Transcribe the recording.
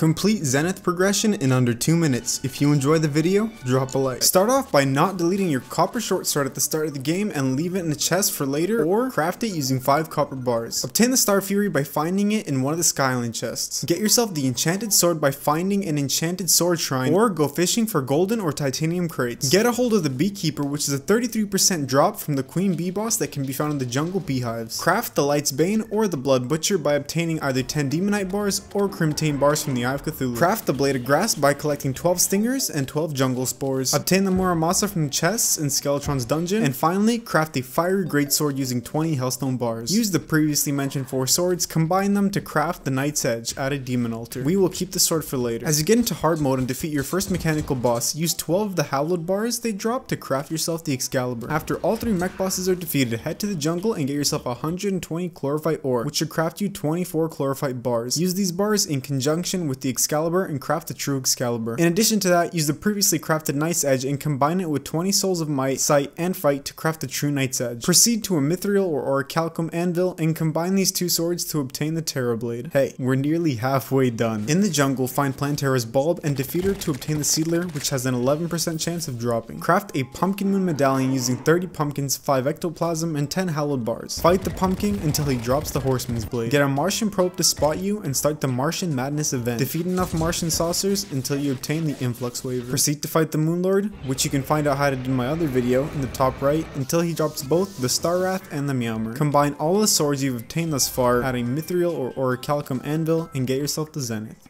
Complete Zenith progression in under 2 minutes. If you enjoy the video, drop a like. Start off by not deleting your copper short sword at the start of the game and leave it in a chest for later or craft it using 5 copper bars. Obtain the Star Fury by finding it in one of the Skyline chests. Get yourself the enchanted sword by finding an enchanted sword shrine or go fishing for golden or titanium crates. Get a hold of the Beekeeper which is a 33% drop from the Queen Bee boss that can be found in the jungle beehives. Craft the Light's Bane or the Blood Butcher by obtaining either 10 Demonite bars or Crimtane bars from the Eye of Cthulhu. Craft the Blade of Grass by collecting 12 stingers and 12 jungle spores. Obtain the Muramasa from chests in Skeletron's dungeon. And finally, craft the Fiery Greatsword using 20 Hellstone bars. Use the previously mentioned four swords, combine them to craft the Knight's Edge at a demon altar. We will keep the sword for later. As you get into hard mode and defeat your first mechanical boss, use 12 of the Hallowed bars they drop to craft yourself the Excalibur. After all three mech bosses are defeated, head to the jungle and get yourself 120 chlorophyte ore, which should craft you 24 chlorophyte bars. Use these bars in conjunction with with the Excalibur and craft the true Excalibur. In addition to that, use the previously crafted Knight's Edge and combine it with 20 Souls of Might, Sight, and Fight to craft the true Knight's Edge. Proceed to a Mithril or Orichalcum Anvil and combine these two swords to obtain the Terra Blade. Hey, we're nearly halfway done. In the jungle, find Plantera's Bulb and defeat her to obtain the Seedler, which has an 11% chance of dropping. Craft a Pumpkin Moon Medallion using 30 pumpkins, 5 ectoplasm, and 10 hallowed bars. Fight the pumpkin until he drops the Horseman's Blade. Get a Martian probe to spot you and start the Martian Madness event. Defeat enough Martian saucers until you obtain the influx waiver. Proceed to fight the Moonlord, which you can find out how to do in my other video in the top right, until he drops both the Star Wrath and the Meowmer. Combine all the swords you've obtained thus far, adding Mithril or Orichalcum Anvil, and get yourself the Zenith.